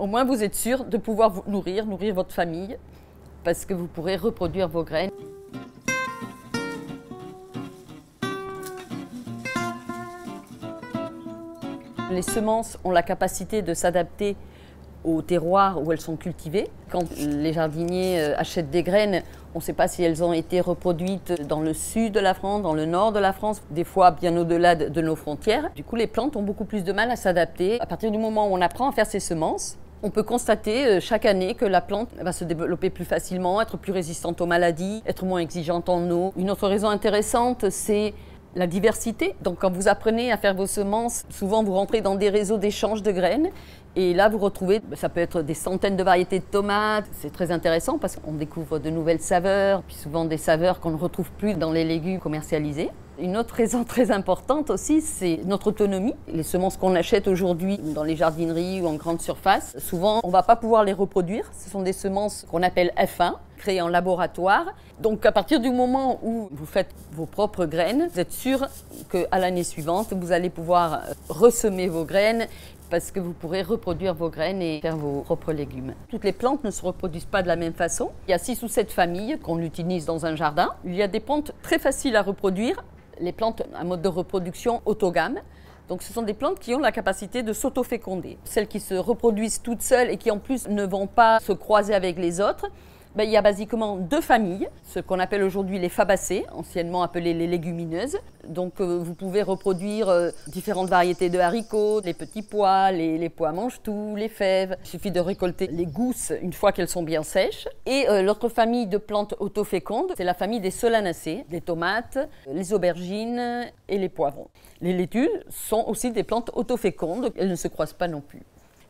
au moins vous êtes sûr de pouvoir vous nourrir, nourrir votre famille, parce que vous pourrez reproduire vos graines. Les semences ont la capacité de s'adapter au terroir où elles sont cultivées. Quand les jardiniers euh, achètent des graines, on ne sait pas si elles ont été reproduites dans le sud de la France, dans le nord de la France, des fois bien au-delà de nos frontières. Du coup, les plantes ont beaucoup plus de mal à s'adapter. À partir du moment où on apprend à faire ces semences, on peut constater euh, chaque année que la plante va se développer plus facilement, être plus résistante aux maladies, être moins exigeante en eau. Une autre raison intéressante, c'est la diversité. Donc quand vous apprenez à faire vos semences, souvent vous rentrez dans des réseaux d'échange de graines et là vous retrouvez, bah, ça peut être des centaines de variétés de tomates. C'est très intéressant parce qu'on découvre de nouvelles saveurs, puis souvent des saveurs qu'on ne retrouve plus dans les légumes commercialisés. Une autre raison très importante aussi, c'est notre autonomie. Les semences qu'on achète aujourd'hui dans les jardineries ou en grande surface, souvent on ne va pas pouvoir les reproduire. Ce sont des semences qu'on appelle F1, créées en laboratoire. Donc à partir du moment où vous faites vos propres graines, vous êtes sûr qu'à l'année suivante, vous allez pouvoir euh, ressemer vos graines parce que vous pourrez reproduire vos graines et faire vos propres légumes. Toutes les plantes ne se reproduisent pas de la même façon. Il y a 6 ou 7 familles qu'on utilise dans un jardin. Il y a des plantes très faciles à reproduire, les plantes un mode de reproduction autogame. Donc ce sont des plantes qui ont la capacité de s'autoféconder. Celles qui se reproduisent toutes seules et qui en plus ne vont pas se croiser avec les autres, ben, il y a basiquement deux familles, ce qu'on appelle aujourd'hui les fabacées, anciennement appelées les légumineuses. Donc euh, vous pouvez reproduire euh, différentes variétés de haricots, les petits pois, les, pois mange-tout, les fèves. Il suffit de récolter les gousses une fois qu'elles sont bien sèches. Et euh, l'autre famille de plantes autofécondes, c'est la famille des solanacées, des tomates, les aubergines et les poivrons. Les laitues sont aussi des plantes autofécondes, elles ne se croisent pas non plus.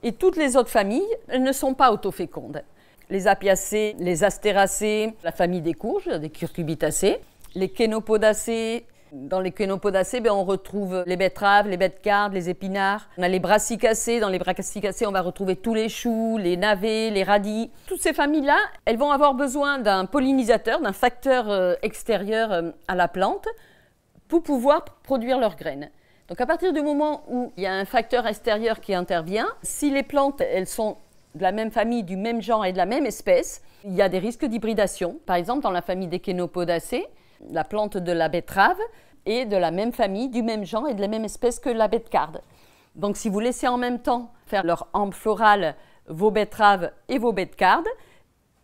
Et toutes les autres familles, elles ne sont pas autofécondes les apiacées, les astéracées, la famille des courges, des curcubitacées, les kénopodacées. Dans les kénopodacées, ben, on retrouve les betteraves, les bêtes les épinards. On a les brassicacées. Dans les brassicacées, on va retrouver tous les choux, les navets, les radis. Toutes ces familles-là, elles vont avoir besoin d'un pollinisateur, d'un facteur euh, extérieur euh, à la plante pour pouvoir produire leurs graines. Donc à partir du moment où il y a un facteur extérieur qui intervient, si les plantes elles sont de la même famille, du même genre et de la même espèce, il y a des risques d'hybridation. Par exemple, dans la famille des Chénopodacées, la plante de la betterave est de la même famille, du même genre et de la même espèce que la carde. Donc si vous laissez en même temps faire leur ampe florale vos betteraves et vos cardes,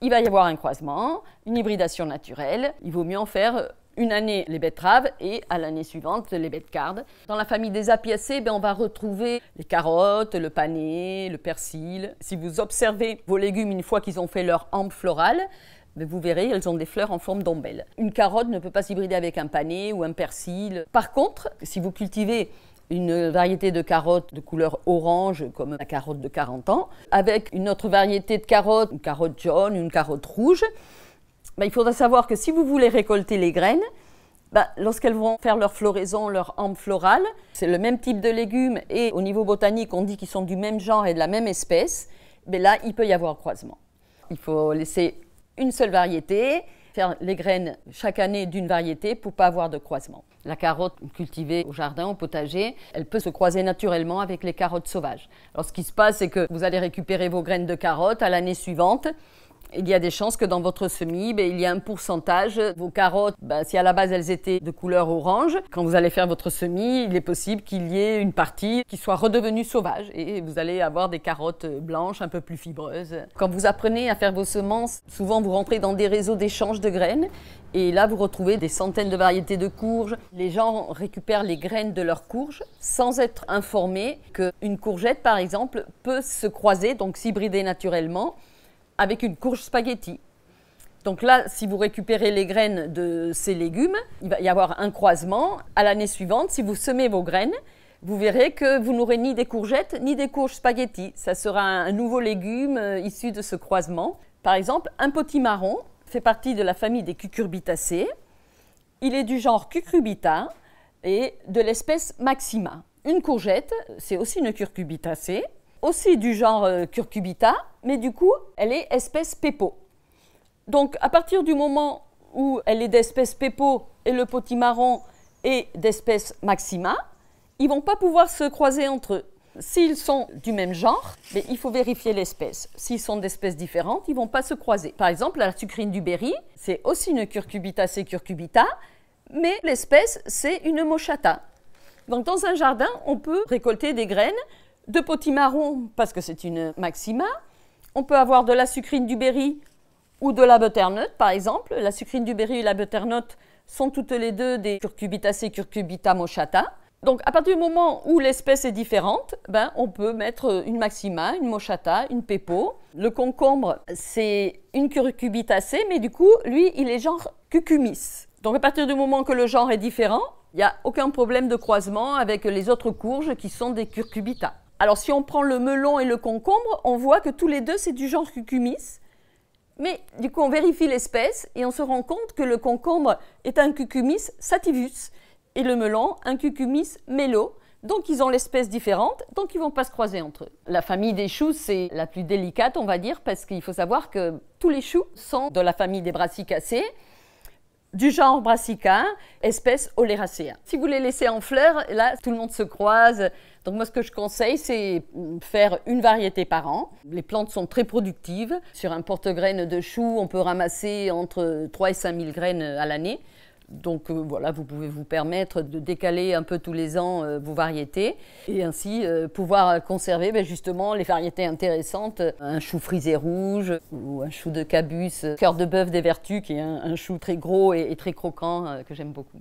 il va y avoir un croisement, une hybridation naturelle. Il vaut mieux en faire une année les betteraves et à l'année suivante les carottes Dans la famille des apiacées, ben, on va retrouver les carottes, le panais, le persil. Si vous observez vos légumes une fois qu'ils ont fait leur ampe florale, ben, vous verrez, elles ont des fleurs en forme d'ombelle. Une carotte ne peut pas s'hybrider avec un panais ou un persil. Par contre, si vous cultivez une variété de carottes de couleur orange, comme la carotte de 40 ans, avec une autre variété de carottes, une carotte jaune, une carotte rouge, bah, il faudra savoir que si vous voulez récolter les graines, bah, lorsqu'elles vont faire leur floraison, leur hampe florale, c'est le même type de légumes et au niveau botanique, on dit qu'ils sont du même genre et de la même espèce, mais là, il peut y avoir croisement. Il faut laisser une seule variété, faire les graines chaque année d'une variété pour pas avoir de croisement. La carotte cultivée au jardin, au potager, elle peut se croiser naturellement avec les carottes sauvages. Alors ce qui se passe, c'est que vous allez récupérer vos graines de carottes à l'année suivante il y a des chances que dans votre semis, ben, il y a un pourcentage. Vos carottes, ben, si à la base elles étaient de couleur orange, quand vous allez faire votre semis, il est possible qu'il y ait une partie qui soit redevenue sauvage et vous allez avoir des carottes blanches un peu plus fibreuses. Quand vous apprenez à faire vos semences, souvent vous rentrez dans des réseaux d'échange de graines et là vous retrouvez des centaines de variétés de courges. Les gens récupèrent les graines de leurs courges sans être informés qu'une courgette par exemple peut se croiser, donc s'hybrider naturellement avec une courge spaghetti. Donc là, si vous récupérez les graines de ces légumes, il va y avoir un croisement. À l'année suivante, si vous semez vos graines, vous verrez que vous n'aurez ni des courgettes ni des courges spaghetti. Ça sera un nouveau légume euh, issu de ce croisement. Par exemple, un potimarron fait partie de la famille des cucurbitacées. Il est du genre cucurbita et de l'espèce maxima. Une courgette, c'est aussi une cucurbitacée, aussi du genre euh, curcubita, mais du coup, elle est espèce Pepo. Donc, à partir du moment où elle est d'espèce Pepo et le potimarron est d'espèce Maxima, ils vont pas pouvoir se croiser entre eux. S'ils sont du même genre, mais il faut vérifier l'espèce. S'ils sont d'espèces différentes, ils vont pas se croiser. Par exemple, la sucrine du berry, c'est aussi une c'est curcubita, mais l'espèce, c'est une mochata. Donc, dans un jardin, on peut récolter des graines de potimarron parce que c'est une maxima, on peut avoir de la sucrine du berry ou de la butternut, par exemple. La sucrine du berry et la butternut sont toutes les deux des curcubitacées curcubita mochata. Donc, à partir du moment où l'espèce est différente, ben, on peut mettre une maxima, une mochata, une pepo. Le concombre, c'est une curcubitacée, mais du coup, lui, il est genre cucumis. Donc, à partir du moment que le genre est différent, il n'y a aucun problème de croisement avec les autres courges qui sont des curcubitas. Alors si on prend le melon et le concombre, on voit que tous les deux, c'est du genre cucumis. Mais du coup, on vérifie l'espèce et on se rend compte que le concombre est un cucumis sativus et le melon un cucumis melo. Donc ils ont l'espèce différente, donc ils vont pas se croiser entre eux. La famille des choux, c'est la plus délicate, on va dire, parce qu'il faut savoir que tous les choux sont de la famille des brassicacées, du genre brassica, espèce oleracea. Si vous les laissez en fleurs, là, tout le monde se croise, donc moi, ce que je conseille, c'est faire une variété par an. Les plantes sont très productives. Sur un porte graine de chou, on peut ramasser entre 3 et 5 000 graines euh, à l'année. Donc euh, voilà, vous pouvez vous permettre de décaler un peu tous les ans euh, vos variétés et ainsi pouvoir conserver ben, justement les variétés intéressantes, un chou frisé rouge ou un chou de cabus, cœur de bœuf des vertus qui est un, chou très gros et très croquant que j'aime beaucoup.